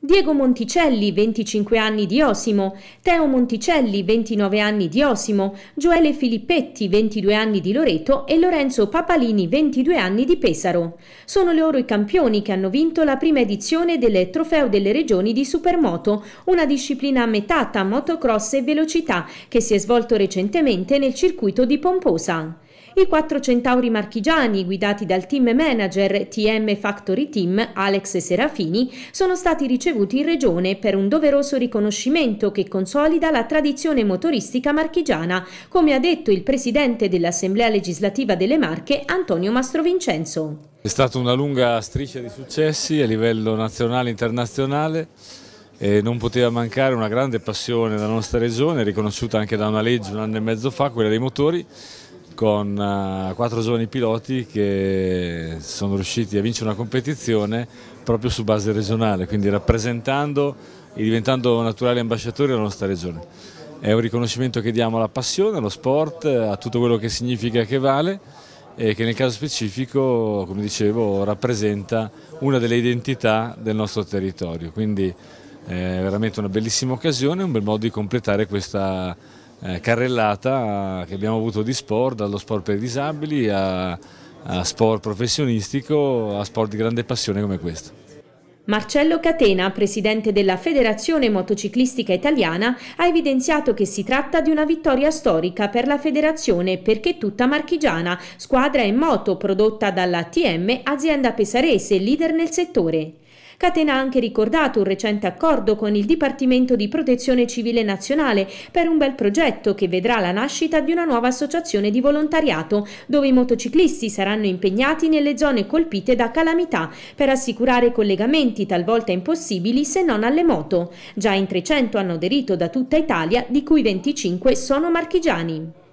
Diego Monticelli, 25 anni di Osimo, Teo Monticelli, 29 anni di Osimo, Gioele Filippetti, 22 anni di Loreto e Lorenzo Papalini, 22 anni di Pesaro. Sono loro i campioni che hanno vinto la prima edizione del Trofeo delle Regioni di Supermoto, una disciplina metà tra motocross e velocità che si è svolto recentemente nel circuito di Pomposa i quattro centauri marchigiani guidati dal team manager TM Factory Team Alex Serafini sono stati ricevuti in regione per un doveroso riconoscimento che consolida la tradizione motoristica marchigiana, come ha detto il presidente dell'Assemblea legislativa delle Marche Antonio Mastrovincenzo. È stata una lunga striscia di successi a livello nazionale e internazionale e non poteva mancare una grande passione della nostra regione, riconosciuta anche da una legge un anno e mezzo fa, quella dei motori, con eh, quattro giovani piloti che sono riusciti a vincere una competizione proprio su base regionale, quindi rappresentando e diventando naturali ambasciatori della nostra regione. È un riconoscimento che diamo alla passione, allo sport, a tutto quello che significa e che vale e che nel caso specifico, come dicevo, rappresenta una delle identità del nostro territorio. Quindi eh, è veramente una bellissima occasione, un bel modo di completare questa eh, carrellata che abbiamo avuto di sport, dallo sport per i disabili a, a sport professionistico, a sport di grande passione come questo. Marcello Catena, presidente della Federazione Motociclistica Italiana, ha evidenziato che si tratta di una vittoria storica per la federazione perché tutta marchigiana, squadra in moto prodotta dalla TM, azienda pesarese, leader nel settore. Catena ha anche ricordato un recente accordo con il Dipartimento di Protezione Civile Nazionale per un bel progetto che vedrà la nascita di una nuova associazione di volontariato, dove i motociclisti saranno impegnati nelle zone colpite da calamità per assicurare collegamenti talvolta impossibili se non alle moto. Già in 300 hanno aderito da tutta Italia, di cui 25 sono marchigiani.